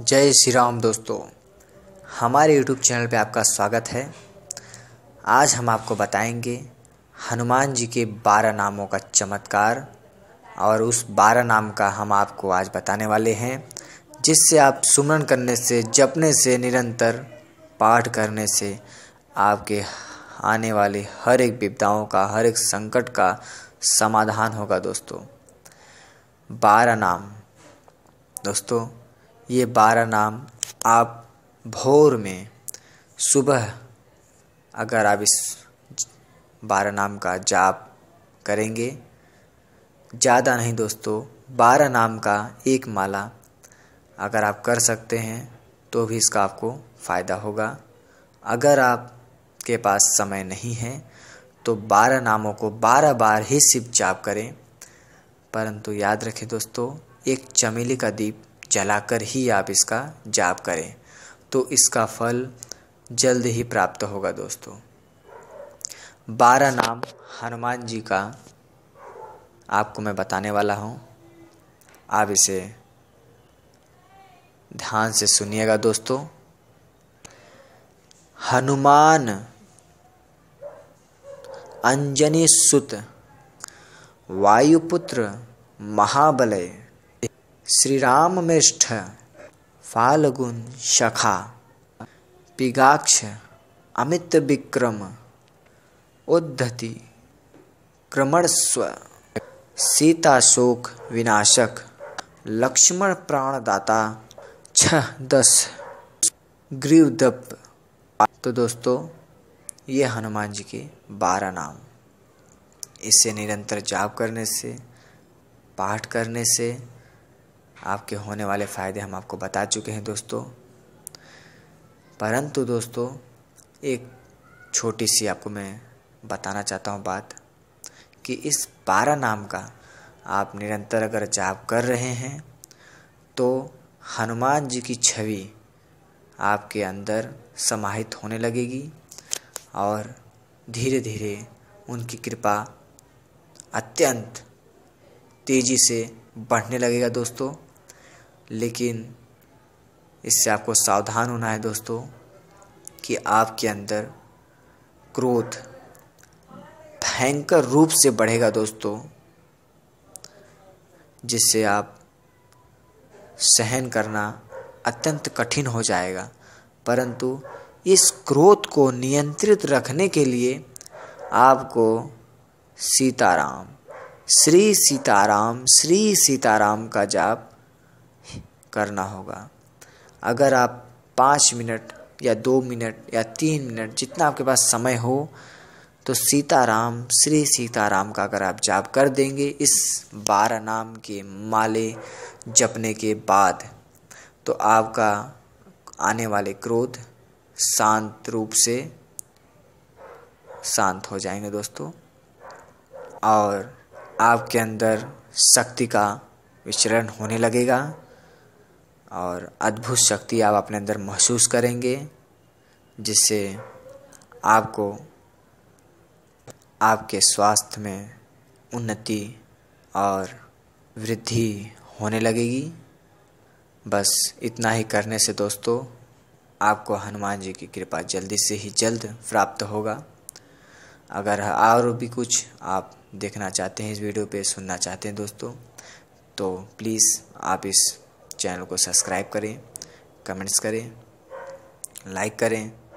जय श्री राम दोस्तों हमारे YouTube चैनल पे आपका स्वागत है आज हम आपको बताएंगे हनुमान जी के बारह नामों का चमत्कार और उस बारह नाम का हम आपको आज बताने वाले हैं जिससे आप सुमरन करने से जपने से निरंतर पाठ करने से आपके आने वाले हर एक विपदाओं का हर एक संकट का समाधान होगा दोस्तों बारह नाम दोस्तों ये बारह नाम आप भोर में सुबह अगर आप इस बारह नाम का जाप करेंगे ज़्यादा नहीं दोस्तों बारह नाम का एक माला अगर आप कर सकते हैं तो भी इसका आपको फ़ायदा होगा अगर आपके पास समय नहीं है तो बारह नामों को बारह बार ही सिर्फ जाप करें परंतु याद रखें दोस्तों एक चमेली का दीप जलाकर ही आप इसका जाप करें तो इसका फल जल्द ही प्राप्त होगा दोस्तों बारह नाम हनुमान जी का आपको मैं बताने वाला हूँ आप इसे ध्यान से सुनिएगा दोस्तों हनुमान अंजनी सुत वायुपुत्र महाबलय श्री राम मिष्ठ फालगुन शखा पिगाक्ष अमित विक्रम उद्धति क्रमणस्व सीताशोक विनाशक लक्ष्मण प्राणदाता छह दस ग्रीवदप तो दोस्तों ये हनुमान जी के बारह नाम इसे निरंतर जाप करने से पाठ करने से आपके होने वाले फ़ायदे हम आपको बता चुके हैं दोस्तों परंतु दोस्तों एक छोटी सी आपको मैं बताना चाहता हूँ बात कि इस पारा नाम का आप निरंतर अगर जाप कर रहे हैं तो हनुमान जी की छवि आपके अंदर समाहित होने लगेगी और धीरे धीरे उनकी कृपा अत्यंत तेज़ी से बढ़ने लगेगा दोस्तों लेकिन इससे आपको सावधान होना है दोस्तों कि आपके अंदर क्रोध भयंकर रूप से बढ़ेगा दोस्तों जिससे आप सहन करना अत्यंत कठिन हो जाएगा परंतु इस क्रोध को नियंत्रित रखने के लिए आपको सीताराम श्री सीताराम श्री सीताराम का जाप करना होगा अगर आप पाँच मिनट या दो मिनट या तीन मिनट जितना आपके पास समय हो तो सीताराम श्री सीताराम का अगर आप जाप कर देंगे इस बारह नाम के माले जपने के बाद तो आपका आने वाले क्रोध शांत रूप से शांत हो जाएंगे दोस्तों और आपके अंदर शक्ति का विचरण होने लगेगा और अद्भुत शक्ति आप अपने अंदर महसूस करेंगे जिससे आपको आपके स्वास्थ्य में उन्नति और वृद्धि होने लगेगी बस इतना ही करने से दोस्तों आपको हनुमान जी की कृपा जल्दी से ही जल्द प्राप्त होगा अगर और भी कुछ आप देखना चाहते हैं इस वीडियो पे सुनना चाहते हैं दोस्तों तो प्लीज़ आप इस चैनल को सब्सक्राइब करें कमेंट्स करें लाइक करें